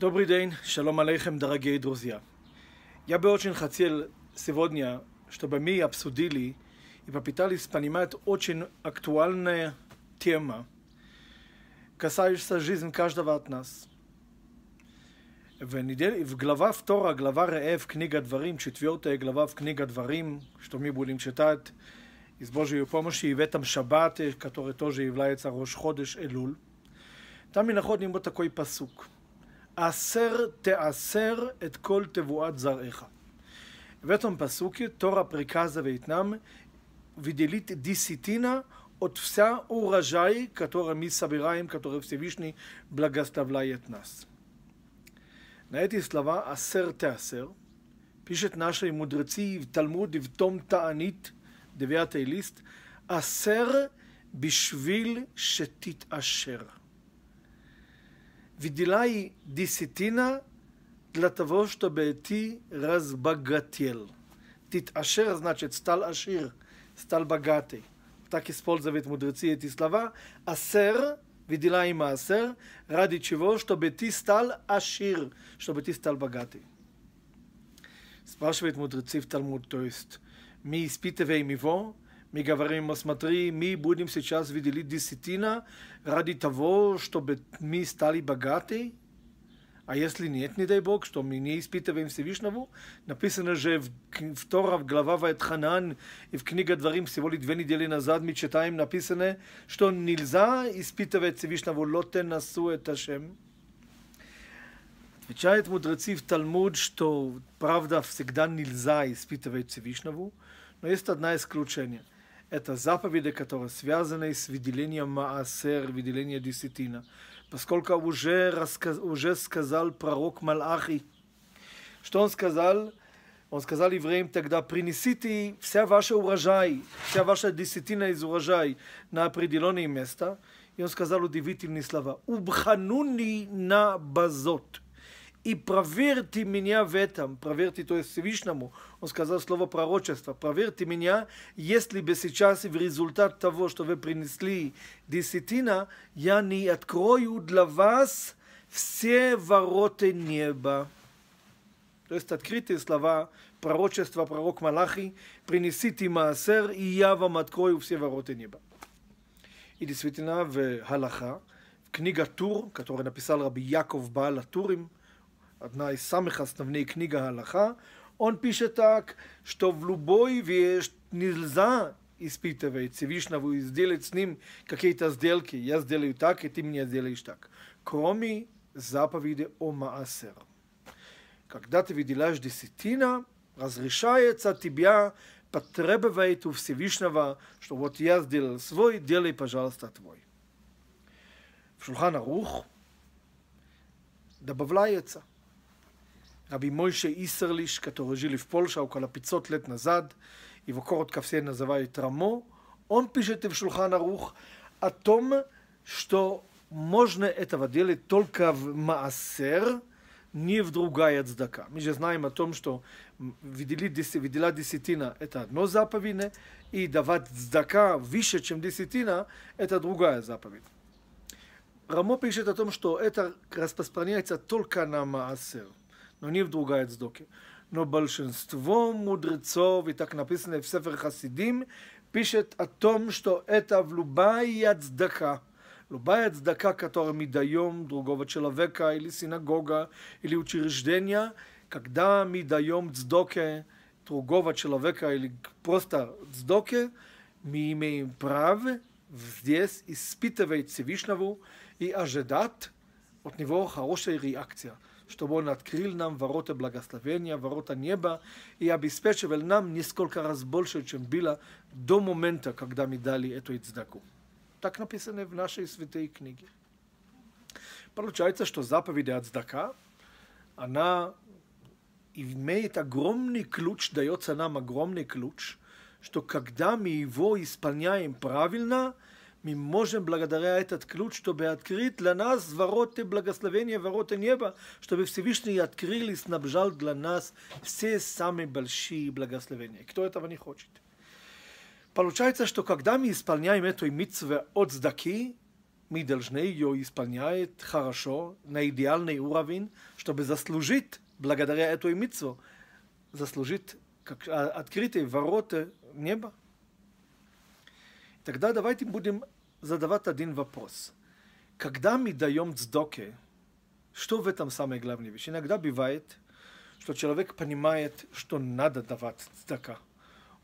Dobri den, shalom aleichem, дорогие друзья. Я бы очень хотел сегодня, чтобы мы обсудили и попытались понимать очень актуальная тема, касающаяся жизни каждого от нас. В, неделе, в глава втора, глава Реев, книга Дворим, четвертая глава в книга Дворим, что мы будем читать из Божьей помощи и в этом шаббате, который тоже является Рош Ходыш Элул, там мы находим вот такой посук – אסר תאסר את כל תבואת זרעך. ותום פסוקי, תורה פריקזה ואיתנם, וידלית דיסיטינה, от вся урожай, который мы собираем, который Всевышний благословляет нас. На эти слова «асер теасер» пишет наши мудрецы в Талмуде, в том Таанит, девятый лист, «асер бишвил шетит ашер». ודילאי דיסיטינה דלתבושת בעתי רז בגתיל. תתעשר, значит, стал עשיר, стал богатый. Так использовать мудрецы эти слова. Асер, видела им асер, ради чего, чтобы ты стал ашир, чтобы ты стал богатый. Спрашивает мудрецы в Талмуд, то есть, мы испытываем его, Мы говорим, смотри, мы будем сейчас выделить десятина ради того, чтобы мы стали богаты. А если нет, не дай Бог, что мы не испытываем Всевышнего, написано же в Тора, в глава Вайтханан и в книге Дворим всего ли две недели назад мы читаем написано, что нельзя испытывать Всевышнего, лотен насу это шем. Отвечает мудрецы в Талмуд, что правда всегда нельзя испытывать Всевышнего, но есть одна исключение – это заповеди, которые связаны с выделением Маасер, выделением десятина. Поскольку уже, рассказ, уже сказал пророк Малахи, что он сказал? Он сказал евреям тогда, принесите все ваши урожай, вся ваша десятина из урожай на определенное место. И он сказал удивительные слова, «Убхануни на базот» и проверьте меня в этом, проверьте, то есть Всевышнему, он сказал слово пророчество, проверьте меня, если бы сейчас в результат того, что вы принесли десятина, я не открою для вас все ворота неба. То есть открытые слова пророчества пророк Малахи, принесите маасер, и я вам открою все ворота неба. И действительно в Халаха, в книге Тур, которую написал Раби Яков Баал Турим, одна из самых основных книг Аллаха, он пишет так, что в любой вещь нельзя испытывать Всевышнего и сделать с ним какие-то сделки. Я сделаю так, и ты мне сделаешь так. Кроме заповеди о Маасер. Когда ты выделяешь десятина, разрешается тебя потребовать у Всевышнего, что вот я сделал свой, делай, пожалуйста, твой. В Шулхан Арух добавляется Рабі Мойше Исерлиш, который жил в Польше около 500 лет назад, его коротко все называют Рамо, он пишет в Шулхан Арух о том, что можно этого делать только в Маасер, не в другая цдака. Мы же знаем о том, что видели, видела десятина – это одно заповедь, и давать цдака выше, чем десятина – это другая заповедь. Рамо пишет о том, что это распространяется только на Маасер но не в другая цдоки. Но большинство мудрецов, и так написано в Сефер Хасидим, пишет о том, что это в любая цдака. Любая цдака, которая мы даем другого человека, или синагога, или учреждения, когда мы даем цдоке другого человека, или просто цдоке, мы имеем право здесь испытывать Всевышнего и ожидать от него хорошей реакции. što nad kril нам ворота благословения, ворота неба i обеспечивал нам несколько раз больше, чем было до момента, когда мы дали эту цдаку. Так написано в нашей святой книге. Получается, что заповеди от цдака, она имеет огромный ключ, дается нам огромный ключ, что когда мы его исполняем правильно – Mi можем благодаря этот ключ, чтобы открыть для нас ворота благословения, ворота неба, чтобы Всевышний открыл и снабжал для нас все самые большие благословения. Кто этого не хочет? Получается, что когда мы исполняем эту митцве от здаки, мы должны ее исполнять хорошо, на идеальный уровень, чтобы заслужить, благодаря этому митцву, заслужить как открытые ворота неба. Тогда давайте будем задавать один вопрос. Когда мы даем цдоке, что в этом самая главная вещь? Иногда бывает, что человек понимает, что надо давать цдока,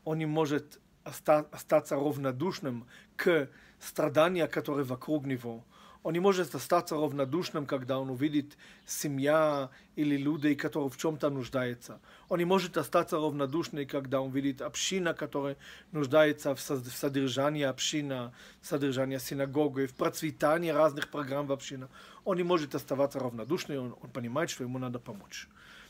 Он не может остаться равнодушным к страданиям которое вокруг него – он не может остаться равнодушным, когда он увидит семья или людей, которые в чем-то нуждаются. Он не может остаться равнодушным, когда он видит община, которая нуждается в содержании община, в содержании синагоги, в процветании разных программ в общине. Он не может оставаться равнодушным, он, он понимает, что ему надо помочь.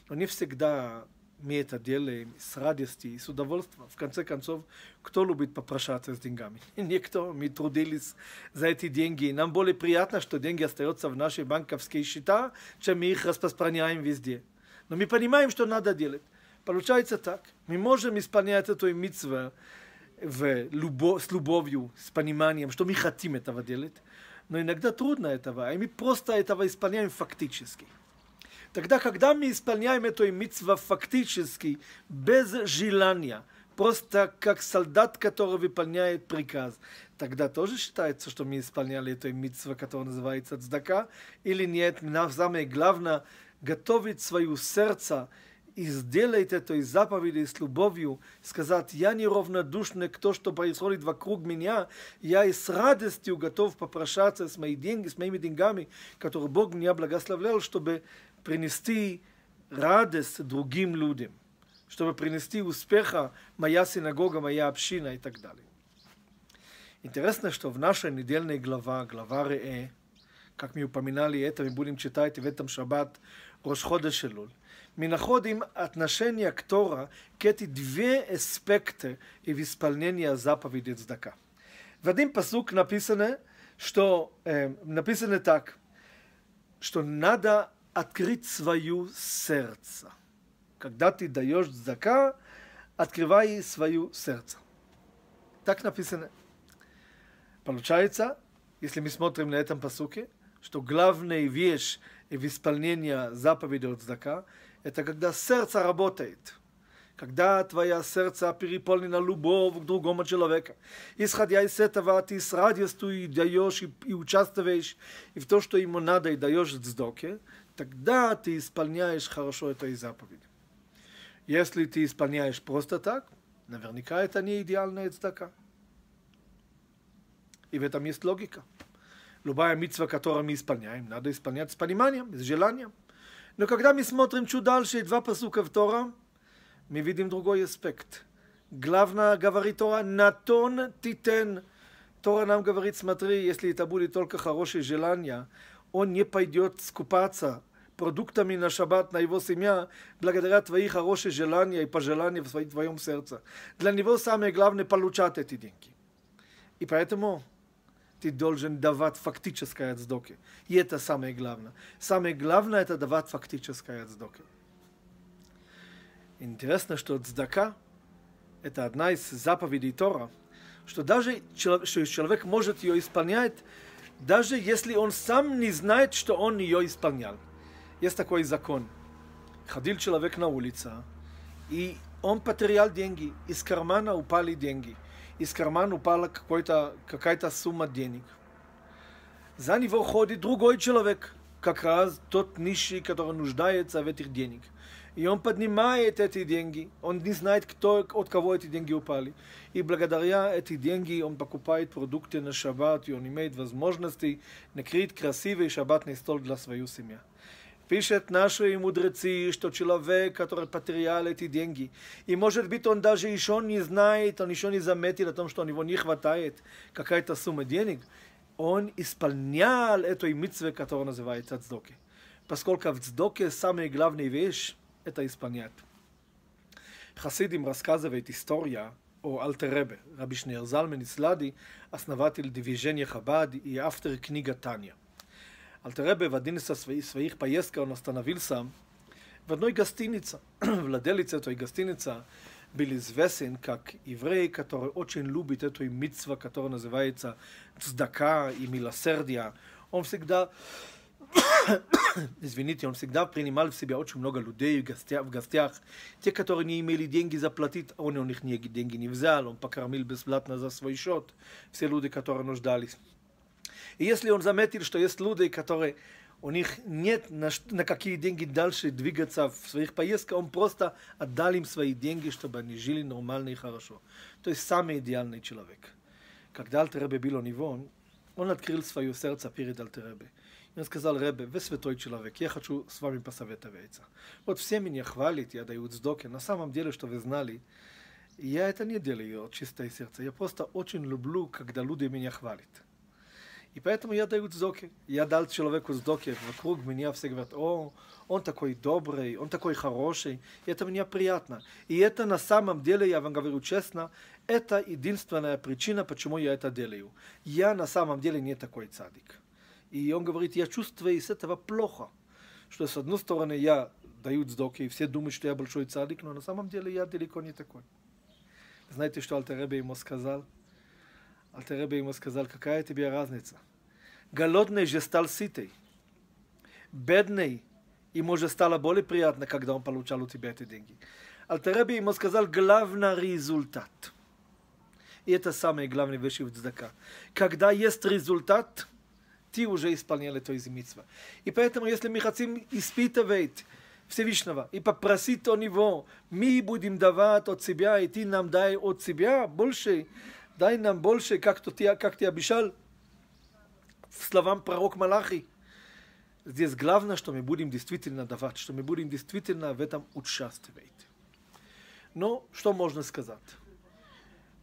Но не всегда мы это делаем с радостью и с удовольствием. В конце концов, кто любит попрощаться с деньгами? Никто. Мы трудились за эти деньги. нам более приятно, что деньги остаются в нашей банковской счета, чем мы их распространяем везде. Но мы понимаем, что надо делать. Получается так. Мы можем исполнять эту митцву в любов, с любовью, с пониманием, что мы хотим этого делать. Но иногда трудно этого, и мы просто этого исполняем фактически. Тогда, когда мы исполняем эту митцва фактически, без желания, просто как солдат, который выполняет приказ, тогда тоже считается, что мы исполняли эту митцва, которая называется цдака, или нет, нам самое главное готовить свое сердце и сделает это из заповеди, с любовью, сказать, я неравнодушный к то, что происходит вокруг меня, я и с радостью готов попрошаться с, мои деньги, с моими деньгами, которые Бог меня благословлял, чтобы принести радость другим людям, чтобы принести успеха моя синагога, моя община и так далее. Интересно, что в нашей недельной глава, глава ре как мы упоминали это, мы будем читать в этом шаббат Рошхода Шелуль, мы находим отношение к Тора к эти две аспекты и в исполнении заповеди Цдака. В один посук написано, что э, написано так, что надо открыть свое сердце. Когда ты даешь Цдака, открывай свое сердце. Так написано. Получается, если мы смотрим на этом посуке, что главная вещь в исполнении заповеди от Цдака – это когда сердце работает. Когда твое сердце переполнено любовью к другому человеку. Исходя из этого, ты с радостью и даешь, и, и участвуешь, и в то, что ему надо, и даешь сдоки, тогда ты исполняешь хорошо этой заповеди. Если ты исполняешь просто так, наверняка это не идеальная цдака. И в этом есть логика. Любая митцва, которую мы исполняем, надо исполнять с пониманием, с желанием. Но когда мы смотрим чуть дальше, два пасука в Тора, мы видим другой аспект. Главное, говорит Тора, «Натон титен». Тора нам говорит, смотри, если это будет только хорошее желание, он не пойдет скупаться продуктами на шаббат, на его семья, благодаря твоих хорошие желания и пожелания в своем сердце. Для него самое главное – получать эти деньги. И поэтому ты должен давать фактическое отздоки. И это самое главное. Самое главное – это давать фактическое отздоки. Интересно, что цдака – это одна из заповедей Тора, что даже человек, что человек может ее исполнять, даже если он сам не знает, что он ее исполнял. Есть такой закон. Ходил человек на улице, и он потерял деньги, из кармана упали деньги – искарман упала какой-то, какая-то сумма денег. За него ходит другой человек, как раз тот нищий, который нуждается в этих денег. И он поднимает эти деньги, он не знает, кто, от кого эти деньги упали. И благодаря эти деньги он покупает продукты на шаббат, и он имеет возможности накрыть красивый шаббатный стол для свою семью. Piszet наши мудрецы, что человек, который потерял эти деньги, и может быть он даже еще не знает, он еще не заметил о том, что у него не хватает какая-то сумма денег, он исполнял эту митцву, которая называется цдоке. Поскольку в цдоке самая главная вещь – это исполнять. Хасидим рассказывает история о Алтеребе, Раби Шнеер Ислади, основатель движения Хабад и автор книга Таня – Алтеребе в один из своих, своих поездок он остановился в одной гостинице. Владелец этой гостиницы был известен как еврей, который очень любит эту митцва, которая называется цдака и милосердие. Он всегда, извините, он всегда принимал в себя очень много людей в гостях, в гостях. Те, которые не имели деньги заплатить, он у них не, деньги не взял, он покормил бесплатно за свой счет. Все люди, которые нуждались. И если он заметил, что есть люди, которые у них нет на, на какие деньги дальше двигаться в своих поездках, он просто отдал им свои деньги, чтобы они жили нормально и хорошо. То есть самый идеальный человек. Когда Алтеребе был у него, он открыл свое сердце перед Алтеребе. он сказал, Ребе, вы святой человек, я хочу с вами посоветоваться. Вот все меня хвалят, я даю цдоки. На самом деле, что вы знали, я это не делаю от чистого сердца. Я просто очень люблю, когда люди меня хвалят. И поэтому я даю цдоки. Я дал человеку цдоки. Вокруг меня все говорят, о, он такой добрый, он такой хороший. И это мне приятно. И это на самом деле, я вам говорю честно, это единственная причина, почему я это делаю. Я на самом деле не такой цадик. И он говорит, я чувствую из этого плохо. Что с одной стороны я даю цдоки, и все думают, что я большой цадик, но на самом деле я далеко не такой. Знаете, что алтаребе ему сказал? А ему сказал, какая тебе разница? Голодный же стал сытый. Бедный ему же стало более приятно, когда он получал у тебя эти деньги. Альтереба ему сказал, главный результат. И это самое главное вещи в дздака. Когда есть результат, ты уже исполнил это из митцва. И поэтому, если мы хотим испытывать Всевышнего и попросить у Него, мы будем давать от себя, и Ты нам дай от себя больше, Дай нам больше, как, ты, как ты обещал, в словам пророк Малахи. Здесь главное, что мы будем действительно давать, что мы будем действительно в этом участвовать. Но что можно сказать?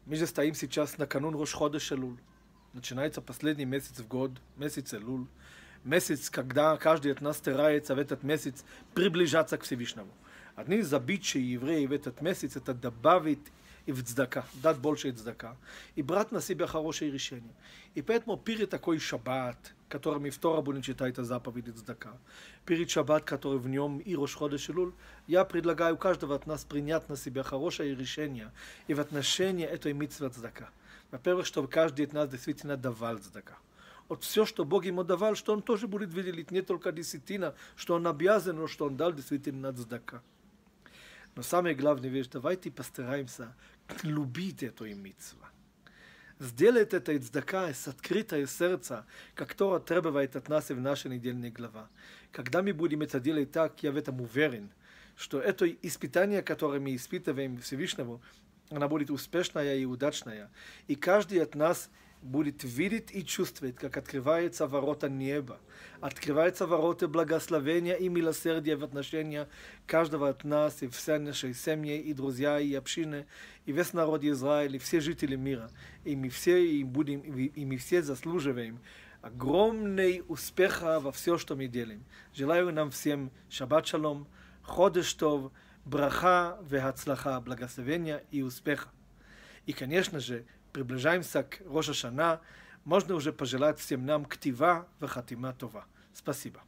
Мы же стоим сейчас на канун Рош Рошхода Лул. Начинается последний месяц в год, месяц Лул, Месяц, когда каждый от нас старается в этот месяц приближаться к Всевышнему. Одни из обид евреи в этот месяц это добавить и в цдака, дать больше цдака. И брать на себя хорошие решения. И поэтому перед такой шаббат, которым и втора будем читать заповеди цдака, перед шаббат, который в нем и Рошхода Шилул, я предлагаю каждого от нас принять на себя хорошее решение и в отношении этой митцвы цдака. Во-первых, чтобы каждый от нас действительно давал цдака от все, что Бог ему давал, что он тоже будет выделить, не только десятина, что он обязан, но что он дал действительно на цдака. Но самое главное, вещь, давайте постараемся любить эту митцву. Сделает это издака, с открытое сердце, как Тора требует от нас и в нашей недельной глава. Когда мы будем это делать так, я в этом уверен, что это испытание, которое мы испытываем Всевышнему, она будет успешная и удачная. И каждый от нас – будет видеть и чувствовать, как открываются ворота неба, открываются ворота благословения и милосердия в отношении каждого от нас и все наши семьи, и друзья, и общины, и весь народ Израиля, и все жители мира. И мы все, и будем, и мы все заслуживаем огромный успеха во все, что мы делаем. Желаю нам всем шаббат шалом, Тов, браха, вехацлаха, благословения и успеха. И, конечно же, приближаемся к Роша Шана, можно уже пожелать всем нам ктива וחתימה טובה. Спасибо.